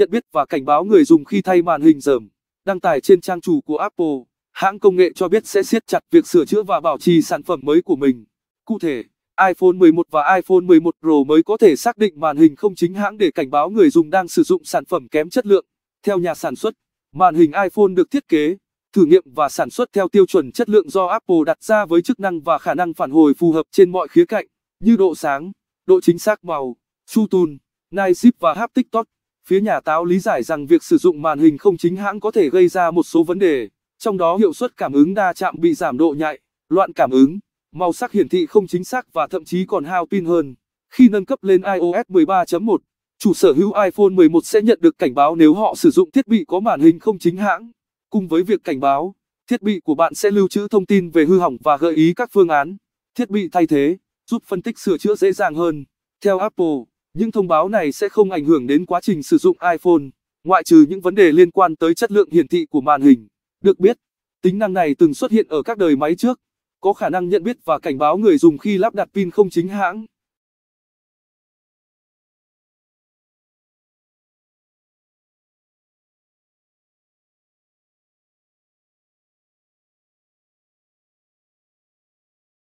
nhận biết và cảnh báo người dùng khi thay màn hình dởm. Đăng tải trên trang chủ của Apple, hãng công nghệ cho biết sẽ siết chặt việc sửa chữa và bảo trì sản phẩm mới của mình. Cụ thể, iPhone 11 và iPhone 11 Pro mới có thể xác định màn hình không chính hãng để cảnh báo người dùng đang sử dụng sản phẩm kém chất lượng. Theo nhà sản xuất, màn hình iPhone được thiết kế, thử nghiệm và sản xuất theo tiêu chuẩn chất lượng do Apple đặt ra với chức năng và khả năng phản hồi phù hợp trên mọi khía cạnh, như độ sáng, độ chính xác màu, chu tùn, night zip và haptic touch. Phía nhà táo lý giải rằng việc sử dụng màn hình không chính hãng có thể gây ra một số vấn đề, trong đó hiệu suất cảm ứng đa chạm bị giảm độ nhạy, loạn cảm ứng, màu sắc hiển thị không chính xác và thậm chí còn hao pin hơn. Khi nâng cấp lên iOS 13.1, chủ sở hữu iPhone 11 sẽ nhận được cảnh báo nếu họ sử dụng thiết bị có màn hình không chính hãng. Cùng với việc cảnh báo, thiết bị của bạn sẽ lưu trữ thông tin về hư hỏng và gợi ý các phương án thiết bị thay thế, giúp phân tích sửa chữa dễ dàng hơn. Theo Apple những thông báo này sẽ không ảnh hưởng đến quá trình sử dụng iPhone, ngoại trừ những vấn đề liên quan tới chất lượng hiển thị của màn hình. Được biết, tính năng này từng xuất hiện ở các đời máy trước, có khả năng nhận biết và cảnh báo người dùng khi lắp đặt pin không chính hãng.